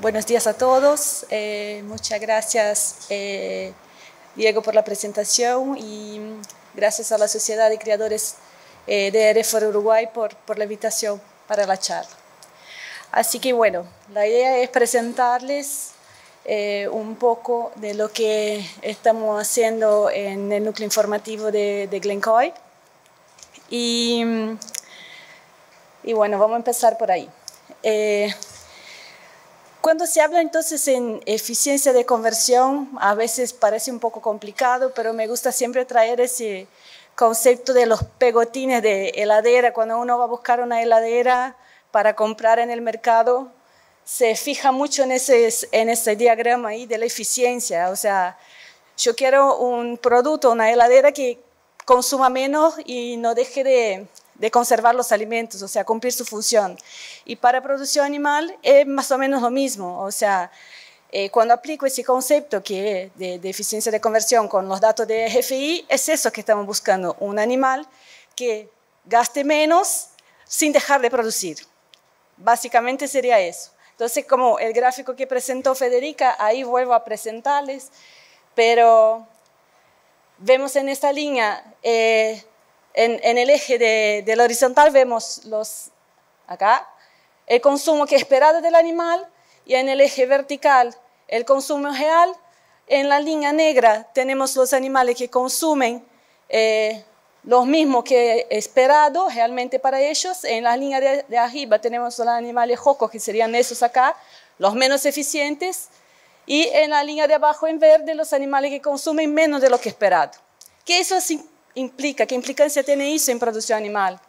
Buenos días a todos. Eh, muchas gracias, eh, Diego, por la presentación y gracias a la Sociedad de Creadores eh, de Refor Uruguay por, por, la invitación para la charla. Así que bueno, la idea es presentarles un poco de lo que estamos haciendo en el núcleo informativo de, de Glencoy. Y, y bueno, vamos a empezar por ahí. Cuando se habla entonces en eficiencia de conversión, a veces parece un poco complicado, pero me gusta siempre traer ese concepto de los pegotines de heladera. Cuando uno va a buscar una heladera para comprar en el mercado, se fija mucho en ese, en ese diagrama ahí de la eficiencia. O sea, yo quiero un producto, una heladera que consuma menos y no deje de de conservar los alimentos, o sea, cumplir su función. Y para producción animal es eh, más o menos lo mismo, o sea, eh, cuando aplico ese concepto que de, eficiencia de conversión con los datos de GFI, es eso que estamos buscando, un animal que gaste menos sin dejar de producir. Básicamente sería eso. Entonces, como el gráfico que presentó Federica, ahí vuelvo a presentarles, pero vemos en esta línea eh, en, el eje del horizontal vemos los, acá, el consumo que esperado del animal y en el eje vertical el consumo real. En la línea negra tenemos los animales que consumen eh, los mismos que esperado realmente para ellos. En la línea de, arriba tenemos los animales jocos, que serían esos acá, los menos eficientes. Y en la línea de abajo en verde los animales que consumen menos de lo que esperado. es eso implica, qué implicancia tiene eso en producción animal.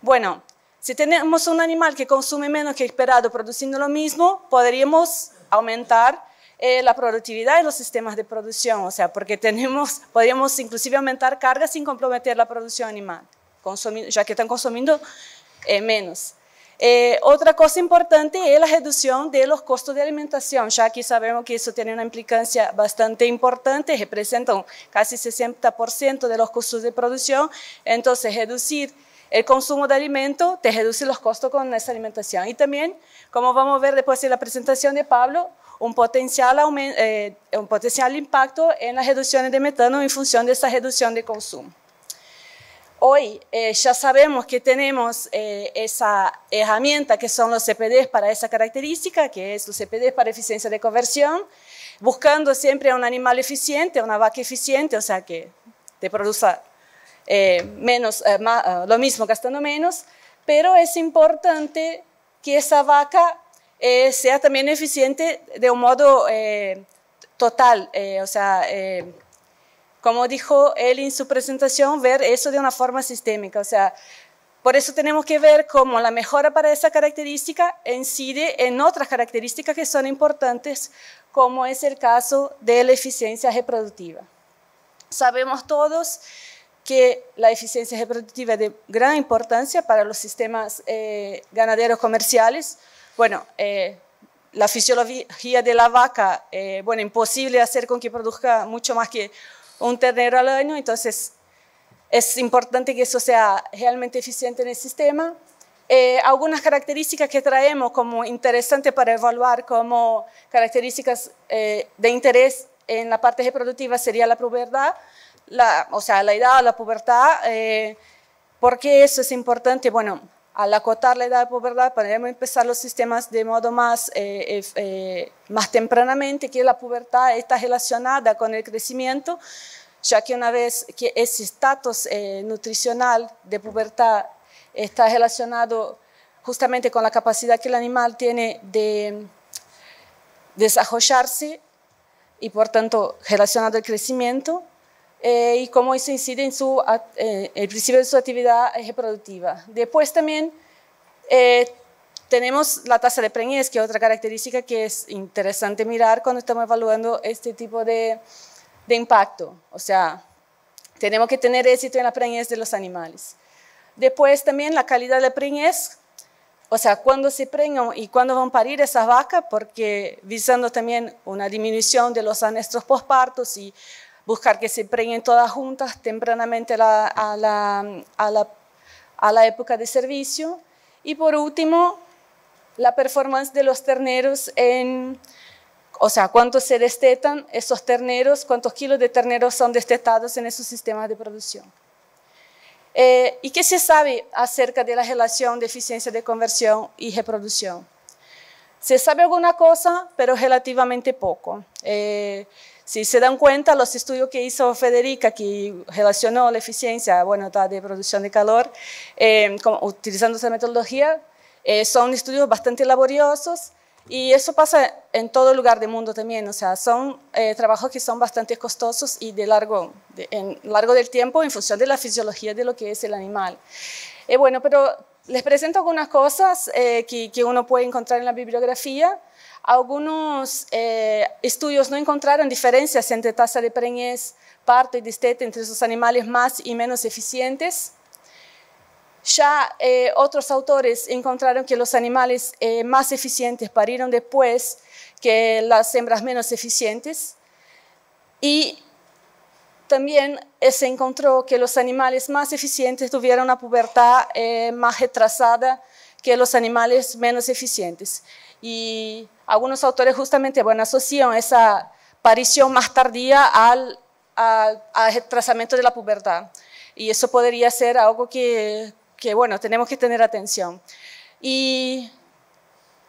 Bueno, si tenemos un animal que consume menos que esperado produciendo lo mismo, podríamos aumentar eh, la productividad de los sistemas de producción, o sea, porque podríamos inclusive aumentar cargas sin comprometer la producción animal, ya que están consumiendo eh, menos. Eh, otra cosa importante es la reducción de los costos de alimentación, ya que sabemos que eso tiene una implicancia bastante importante, representa casi 60% de los costos de producción, entonces reducir el consumo de alimento te reduce los costos con esa alimentación. Y también, como vamos a ver después en la presentación de Pablo, un potencial eh, impacto en las reducciones de metano en función de esa reducción de consumo hoy eh, ya sabemos que tenemos eh, esa herramienta que son los CPDs para esa característica, que es los CPDs para eficiencia de conversión, buscando siempre un animal eficiente, una vaca eficiente, o sea que te produzca eh, menos, lo mismo gastando menos, pero es importante que esa vaca sea también eficiente de un modo total, o sea, como dijo él en su presentación, ver eso de una forma sistémica. O sea, por eso tenemos que ver cómo la mejora para esa característica incide en otras características que son importantes, como es el caso de la eficiencia reproductiva. Sabemos todos que la eficiencia reproductiva es de gran importancia para los sistemas eh, ganaderos comerciales. Bueno, eh, la fisiología de la vaca, eh, bueno, imposible hacer con que produzca mucho más que un ternero al año, entonces es importante que eso sea realmente eficiente en el sistema. Eh, algunas características que traemos como interesantes para evaluar como características eh, de interés en la parte reproductiva sería la pubertad, o sea, la edad o la pubertad. Eh, ¿Por qué eso es importante? Bueno, al acotar la edad de pubertad, pues, podemos empezar los sistemas de modo más, eh, eh, eh, más tempranamente, que la pubertad está relacionada con el crecimiento, ya que una vez que ese estatus nutricional de pubertad está relacionado justamente con la capacidad que el animal tiene de desarrollarse y por tanto relacionado al crecimiento, eh, y cómo eso incide en su, eh, el principio de su actividad reproductiva. Después también eh, tenemos la tasa de preñez, que es otra característica que es interesante mirar cuando estamos evaluando este tipo de, impacto. O sea, tenemos que tener éxito en la preñez de los animales. Después también la calidad de preñez, o sea, cuándo se preñan y cuándo van a parir esas vacas, porque visando también una disminución de los anestros postpartos y buscar que se preñen todas juntas tempranamente a, la, a, la, a la época de servicio. Y por último, la performance de los terneros en, o sea, cuántos se destetan esos terneros, cuántos kilos de terneros son destetados en esos sistemas de producción. Eh, ¿Y qué se sabe acerca de la relación de eficiencia de conversión y reproducción? Se sabe alguna cosa, pero relativamente poco. Eh, si se dan cuenta, los estudios que hizo Federica, que relacionó la eficiencia bueno, de producción de calor eh, utilizando esa metodología, eh, son estudios bastante laboriosos y eso pasa en todo lugar del mundo también. O sea, son eh, trabajos que son bastante costosos y de largo, en largo del tiempo en función de la fisiología de lo que es el animal. bueno, pero les presento algunas cosas que, uno puede encontrar en la bibliografía algunos eh, estudios no encontraron diferencias entre tasa de preñez, parto y destete entre los animales más y menos eficientes. Ya eh, otros autores encontraron que los animales eh, más eficientes parieron después que las hembras menos eficientes. Y también se encontró que los animales más eficientes tuvieron una pubertad más retrasada que los animales menos eficientes. Y algunos autores justamente bueno, asocian esa aparición más tardía al, al, de la pubertad. Y eso podría ser algo que, que, bueno, tenemos que tener atención. Y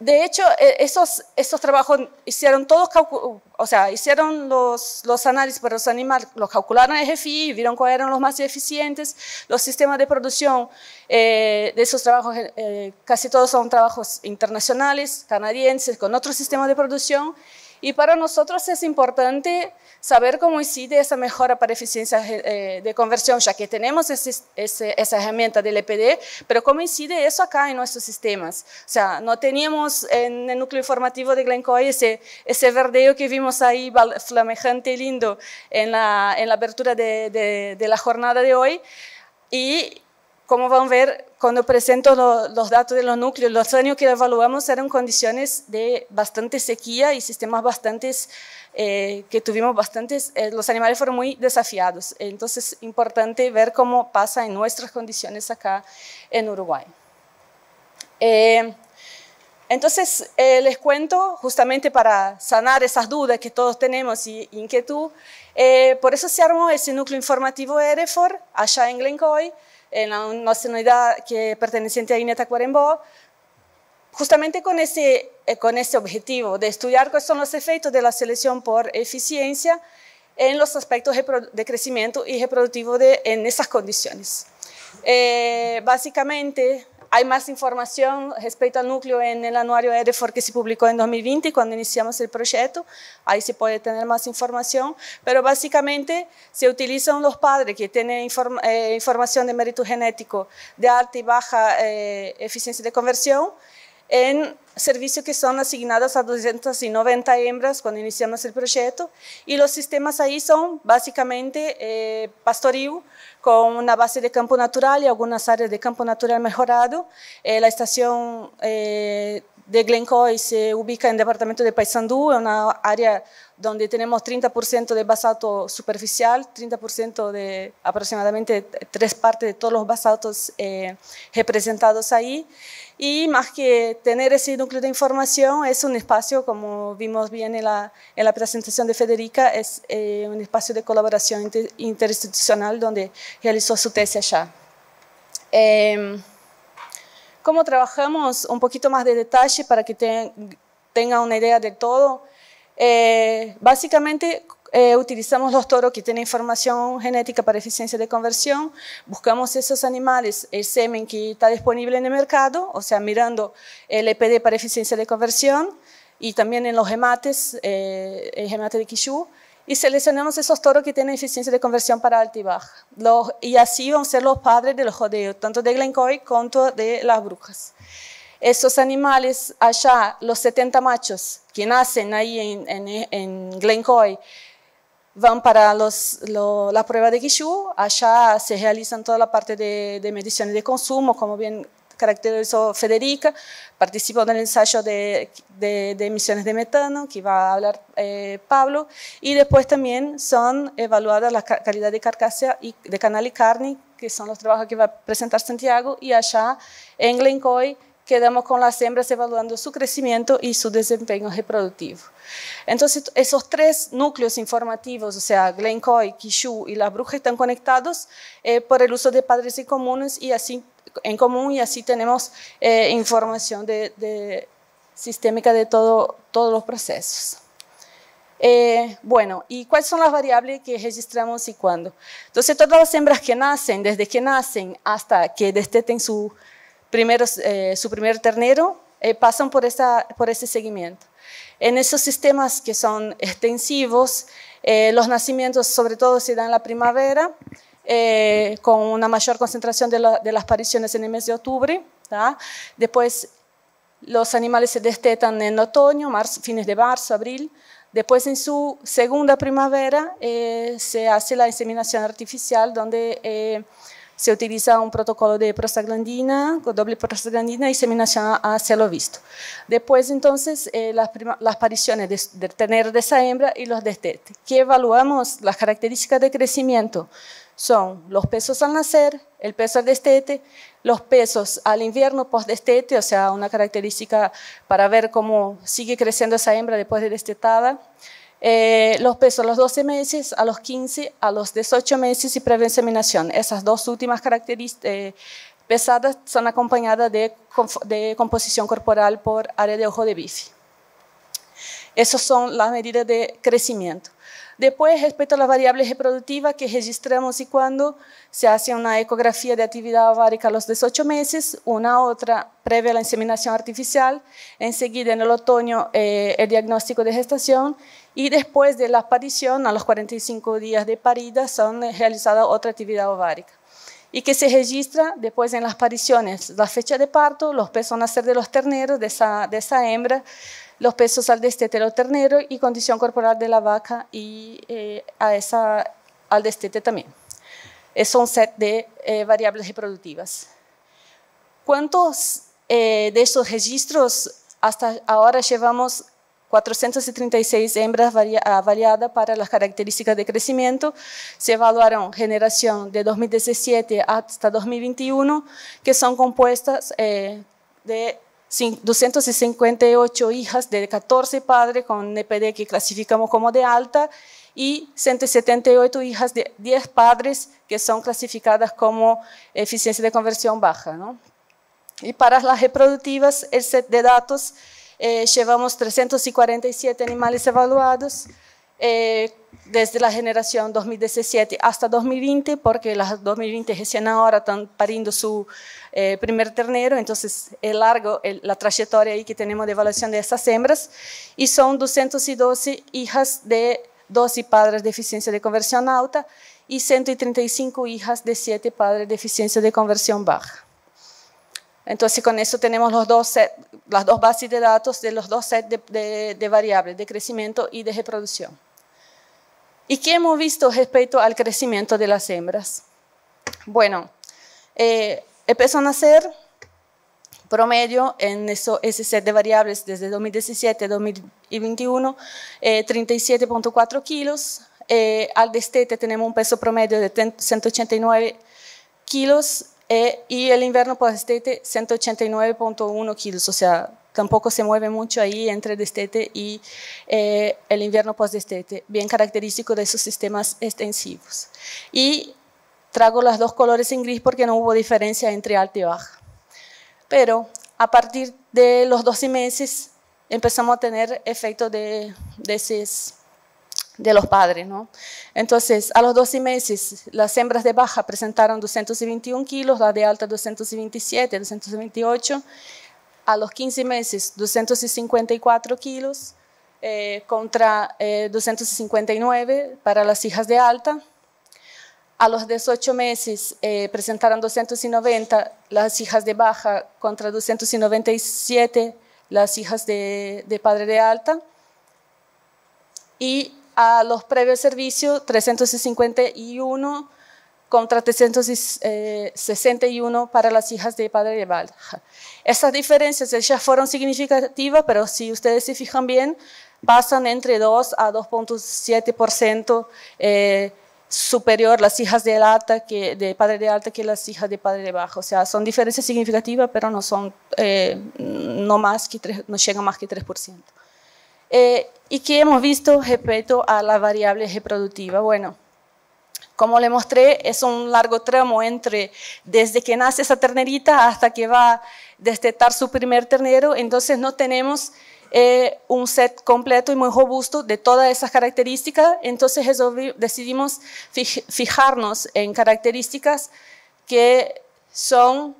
de hecho, e, esos, esos trabajos hicieron todos, o sea, hicieron los, los análisis para pues, los animales, los calcularon el GFI, vieron cuáles eran los más eficientes, los sistemas de producción eh, de esos trabajos, eh, casi todos son trabajos internacionales, canadienses, con otros sistemas de producción, y para nosotros es importante saber cómo incide esa mejora para eficiencia eh, de conversión, ya que tenemos esa herramienta del EPD, pero cómo incide eso acá en nuestros sistemas. O sea, no teníamos en el núcleo informativo de Glencoe ese, ese verdeo que vimos ahí flamejante y lindo en la, en la apertura de, de la jornada de hoy. Y como van a ver, cuando presento los datos de los núcleos, los años que evaluamos eran condiciones de bastante sequía y sistemas bastantes, eh, que tuvimos bastantes, eh, los animales fueron muy desafiados. Entonces, es importante ver cómo pasa en nuestras condiciones acá en Uruguay. Eh, entonces, les cuento, justamente para sanar esas dudas que todos tenemos y, inquietud, por eso se armó ese núcleo informativo EREFOR allá en Glencoy, en la, nuestra unidad que perteneciente a INETA Cuarembó, justamente con ese, eh, con ese objetivo de estudiar cuáles son los efectos de la selección por eficiencia en los aspectos de crecimiento y reproductivo en esas condiciones. Eh, básicamente, hay más información respecto al núcleo en el anuario EREFOR que se publicó en 2020 cuando iniciamos el proyecto. Ahí se puede tener más información, pero básicamente se utilizan los padres que tienen eh, información de mérito genético de alta y baja eh, eficiencia de conversión en servicios que son asignados a 290 hembras cuando iniciamos el proyecto y los sistemas ahí son básicamente eh, con una base de campo natural y algunas áreas de campo natural mejorado, eh, la estación eh, de Glencoe se ubica en el departamento de Paysandú, en una área donde tenemos 30% de basalto superficial, 30% de aproximadamente tres partes de todos los basaltos eh, representados ahí. Y más que tener ese núcleo de información, es un espacio, como vimos bien en la, presentación de Federica, es eh, un espacio de colaboración interinstitucional donde realizó su tesis allá. Em, ¿Cómo trabajamos? Un poquito más de detalle para que tengan una idea de todo. Eh, básicamente eh, utilizamos los toros que tienen información genética para eficiencia de conversión, buscamos esos animales, el semen que está disponible en el mercado, o sea, mirando el EPD para eficiencia de conversión y también en los gemates, eh, el gemate de Kishu, y seleccionamos esos toros que tienen eficiencia de conversión para altibaja. Los, y así van a ser los padres de los tanto de Glencoy como de las brujas. Estos animales allá, los 70 machos que nacen ahí en, en, Glencoy, van para los, la prueba de Kishu, allá se realizan toda la parte de, de mediciones de consumo, como bien caracterizó Federica, participó en el ensayo de, emisiones de metano, que va a hablar eh, Pablo, y después también son evaluadas la calidad de carcasa y de canal y carne, que son los trabajos que va a presentar Santiago, y allá en Glencoy quedamos con las hembras evaluando su crecimiento y su desempeño reproductivo. Entonces, esos tres núcleos informativos, o sea, Glencoy, Kishu y La Bruja, están conectados eh, por el uso de padres y comunes y así en común y así tenemos eh, información sistémica de todos los procesos. Eh, bueno, ¿y cuáles son las variables que registramos y cuándo? Entonces, todas las hembras que nacen, desde que nacen hasta que desteten su, primer eh, ternero, pasan por, por ese seguimiento. En esos sistemas que son extensivos, los nacimientos sobre todo se dan en la primavera, eh, con una mayor concentración de, las pariciones en el mes de octubre. Después los animales se destetan en otoño, marzo, fines de marzo, abril. Después en su segunda primavera eh, se hace la inseminación artificial donde... Eh, se utiliza un protocolo de prostaglandina, con doble prostaglandina y inseminación a cielo visto. Después, entonces, las, las, apariciones de, tener de esa hembra y los destetes, ¿Qué evaluamos las características de crecimiento son los pesos al nacer, el peso al destete, los pesos al invierno post-destete, o sea, una característica para ver cómo sigue creciendo esa hembra después de destetada. Eh, los pesos a los 12 meses, a los 15, a los 18 meses y pre-inseminación. Esas dos últimas características eh, pesadas son acompañadas de, de, composición corporal por área de ojo de bici. Esas son las medidas de crecimiento. Después, respecto a las variables reproductivas que registramos y cuando se hace una ecografía de actividad ovárica a los 18 meses, una otra, previa a la inseminación artificial, enseguida, en el otoño, eh, el diagnóstico de gestación y después de la aparición, a los 45 días de parida, son realizadas otra actividad ovárica. Y que se registra después en las apariciones, la fecha de parto, los pesos nacer de los terneros de esa, de esa hembra, los pesos al destete del ternero y condición corporal de la vaca y eh, a esa, al destete también. Es un set de eh, variables reproductivas. ¿Cuántos eh, de esos registros hasta ahora llevamos 436 hembras avaliadas ah, para las características de crecimiento. Se evaluaron generación de 2017 hasta 2021, que son compuestas de 258 hijas de 14 padres con NPD que clasificamos como de alta y 178 hijas de 10 padres que son clasificadas como eficiencia de conversión baja. Y para las reproductivas, el set de datos, eh, llevamos 347 animales evaluados eh, desde la generación 2017 hasta 2020, porque las 2020 recién ahora están pariendo su eh, primer ternero, entonces es largo la trayectoria ahí que tenemos de evaluación de estas hembras, y son 212 hijas de 12 padres de eficiencia de conversión alta y 135 hijas de 7 padres de eficiencia de conversión baja. Entonces, con eso tenemos los dos las dos bases de datos de los dos sets de, variables, de crecimiento y de reproducción. ¿Y qué hemos visto respecto al crecimiento de las hembras? Bueno, eh, peso a nacer promedio en eso, ese set de variables desde 2017 a 2021, 37.4 kilos. Eh, al destete tenemos un peso promedio de 189 kilos eh, y el invierno post destete 189.1 kilos, o sea, tampoco se mueve mucho ahí entre destete y eh, el invierno post destete, bien característico de esos sistemas extensivos. Y Trago los dos colores en gris porque no hubo diferencia entre alta y baja. Pero a partir de los 12 meses empezamos a tener efectos de, de, de los padres. ¿no? Entonces, a los 12 meses, las hembras de baja presentaron 221 kilos, las de alta 227, 228. A los 15 meses, 254 kilos eh, contra 259 eh, para las hijas de alta a los 18 meses eh, presentaron 290 las hijas de baja contra 297 las hijas de, padre de alta. Y a los previos servicios, 351 contra 361 para las hijas de padre de baja. Estas diferencias ya fueron significativas, pero si ustedes se fijan bien, pasan entre 2 a 2.7% eh, superior las hijas de, alta que, de padre de alta que las hijas de padre de bajo, O sea, son diferencias significativas, pero no son, eh, no más que no llegan más que 3%. Eh, y qué hemos visto respecto a la variable reproductiva. Bueno, como le mostré, es un largo tramo entre desde que nace esa ternerita hasta que va a destetar su primer ternero, entonces no tenemos eh, un set completo y muy robusto de todas esas características. Entonces decidimos fijarnos en características que son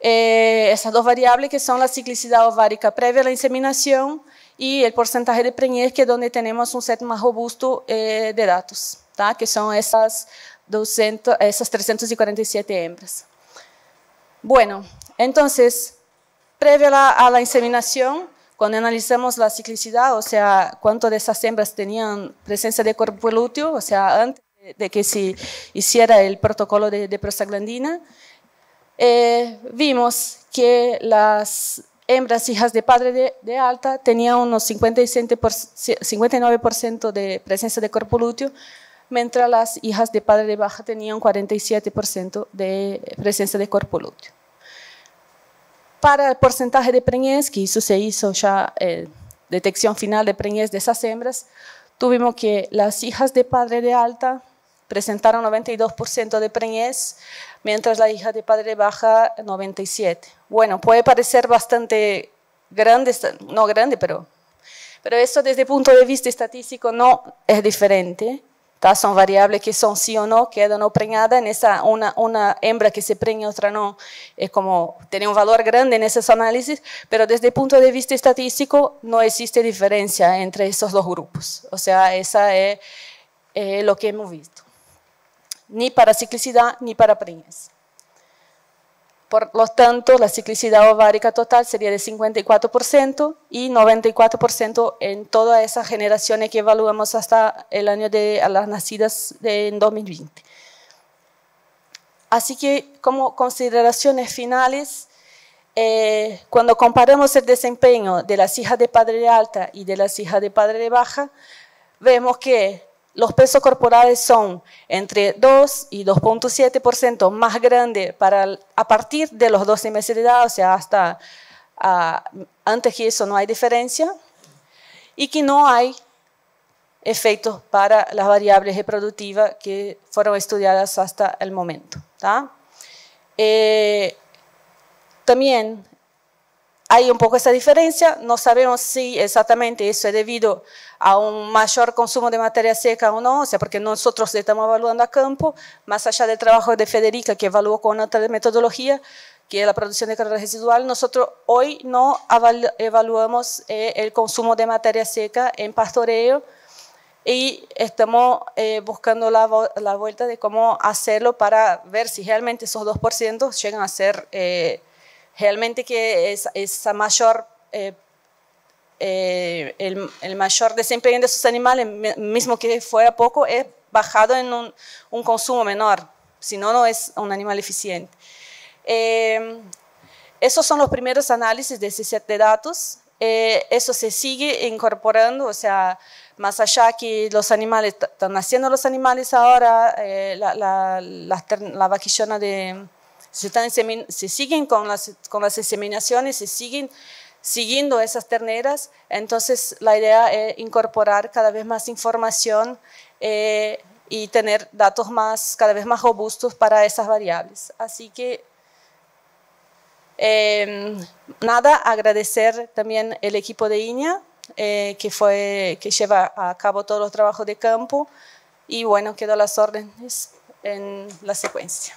eh, esas dos variables que son la ciclicidad ovárica previa a la inseminación y el porcentaje de preñez, que es donde tenemos un set más robusto eh, de datos, que son esas, 347 hembras. Bueno, entonces, previa a la inseminación, cuando analizamos la ciclicidad, o sea, cuánto de esas hembras tenían presencia de cuerpo lúteo, o sea, antes de que se hiciera el protocolo de, de prostaglandina, eh, vimos que las hembras hijas de padre de, alta tenían unos 59% de presencia de cuerpo lúteo, mientras las hijas de padre de baja tenían 47% de presencia de cuerpo lúteo. Para el porcentaje de preñez, que se hizo ya, eh, detección final de preñez de esas hembras, tuvimos que las hijas de padre de alta presentaron 92% de preñez, mientras la hija de padre baja 97%. Bueno, puede parecer bastante grande, no grande, pero, pero eso desde el punto de vista estadístico no es diferente son variables que son sí o no, queda o preñada, en esa una una hembra que se preña otra no, es como tener un valor grande en esos análisis, pero desde el punto de vista estatístico, no existe diferencia entre esos dos grupos. o sea, esa es lo que hemos visto. ni para ciclicidad ni para preñas por lo tanto, la ciclicidad ovárica total sería de 54% y 94% en todas esas generaciones que evaluamos hasta el año de las nacidas en 2020. Así que como consideraciones finales, eh, cuando comparamos el desempeño de las hijas de padre alta y de las hijas de padre baja, vemos que los pesos corporales son entre 2 y 2.7% más grande para, a partir de los 12 meses de edad, o sea, hasta ah, antes que eso no hay diferencia, y que no hay efectos para las variables reproductivas que fueron estudiadas hasta el momento. Eh, también hay un poco esa diferencia, no sabemos si exactamente eso es debido a un mayor consumo de materia seca o no, o sea, porque nosotros estamos evaluando a campo, más allá del trabajo de Federica, que evaluó con otra metodología, que es la producción de carga residual, nosotros hoy no evaluamos eh, el consumo de materia seca en pastoreo y estamos eh, buscando la, vuelta de cómo hacerlo para ver si realmente esos 2% llegan a ser... Eh, realmente que es, mayor, eh, eh, el, mayor desempeño de esos animales, mismo que fuera poco, es bajado en un, consumo menor, si no, no es un animal eficiente. Eh, esos son los primeros análisis de ese set de datos. eso se sigue incorporando, o sea, más allá que los animales, están haciendo los animales ahora, la, la, la vaquillona de, se, están se siguen con las, con inseminaciones, se siguen siguiendo esas terneras. Entonces, la idea es incorporar cada vez más información eh, y tener datos más, cada vez más robustos para esas variables. Así que, em, nada, agradecer también el equipo de Iña, e eh, que, fue, que lleva a cabo todos los trabajos de campo. Y bueno, quedo las órdenes en la secuencia.